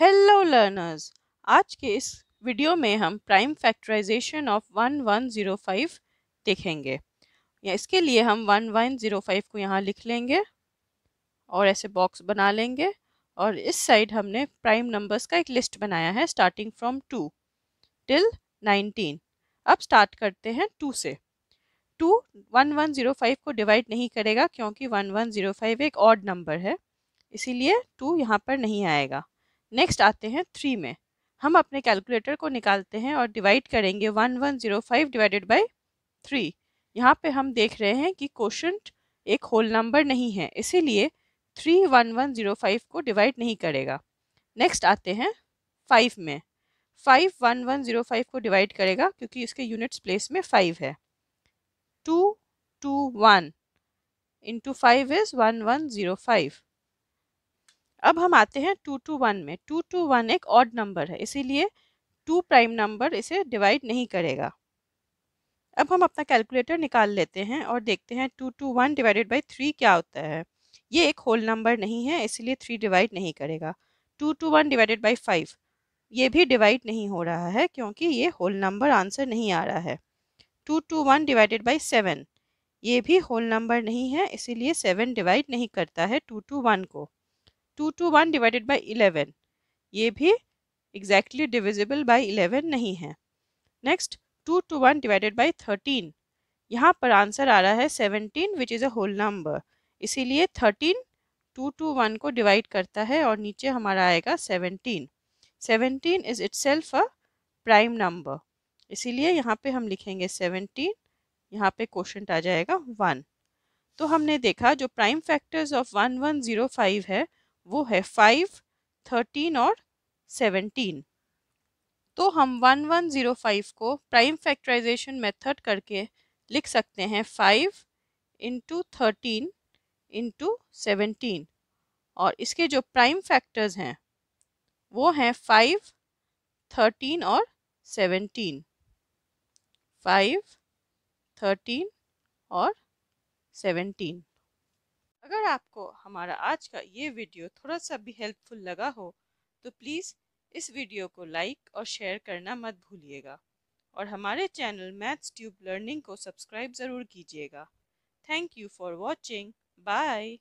hello learners आज के इस वीडियो में हम प्राइम फैक्टराइजेशन ऑफ 1105 देखेंगे या इसके लिए हम 1105 को यहाँ लिख लेंगे और ऐसे बॉक्स बना लेंगे और इस साइड हमने प्राइम नंबर्स का एक लिस्ट बनाया है स्टार्टिंग फ्रॉम टू टिल 19 अब स्टार्ट करते हैं टू से टू 1105 को डिवाइड नहीं करेगा क्योंकि 1105 एक ऑड नंबर है इसीलिए टू यहाँ पर नहीं आएगा नेक्स्ट आते हैं थ्री में हम अपने कैलकुलेटर को निकालते हैं और डिवाइड करेंगे one one zero five divided by three यहाँ पे हम देख रहे हैं कि क्वेश्चन एक होल नंबर नहीं है इसीलिए three one one zero five को डिवाइड नहीं करेगा नेक्स्ट आते हैं फाइव में five one one zero five को डिवाइड करेगा क्योंकि इसके यूनिट्स प्लेस में फाइव है two two one into five is one one zero five अब हम आते हैं टू टू वन में टू टू वन एक ऑड नंबर है इसीलिए टू प्राइम नंबर इसे डिवाइड नहीं करेगा अब हम अपना कैलकुलेटर निकाल लेते हैं और देखते हैं two two one divided by three क्या होता है ये एक होल नंबर नहीं है इसीलिए थ्री डिवाइड नहीं करेगा two two one divided by five ये भी डिवाइड नहीं हो रहा है क्योंकि ये होल नंबर आंसर नहीं आ रहा है two two one divided by seven ये भी होल नंबर नहीं है इसीलिए सेवन डिवाइड नहीं करता है टू टू वन को two two one divided by eleven ये भी एग्जैक्टली डिविजिबल बाई इलेवन नहीं है next two two one divided by thirteen यहाँ पर आंसर आ रहा है seventeen which is a whole number इसीलिए थर्टीन टू टू वन को डिवाइड करता है और नीचे हमारा आएगा seventeen seventeen is itself a prime number इसीलिए यहाँ पे हम लिखेंगे सेवनटीन यहाँ पे क्वेश्चन आ जाएगा वन तो हमने देखा जो prime factors of one one zero five है वो है फाइव थर्टीन और सेवनटीन तो हम वन वन ज़ीरो फाइव को प्राइम फैक्टराइजेशन मेथड करके लिख सकते हैं five into thirteen into seventeen और इसके जो प्राइम फैक्टर्स हैं वो हैं फाइव थर्टीन और सेवनटीन फाइव थर्टीन और सेवनटीन अगर आपको हमारा आज का ये वीडियो थोड़ा सा भी हेल्पफुल लगा हो तो प्लीज़ इस वीडियो को लाइक और शेयर करना मत भूलिएगा और हमारे चैनल मैथ्स ट्यूब लर्निंग को सब्सक्राइब ज़रूर कीजिएगा thank you for watching bye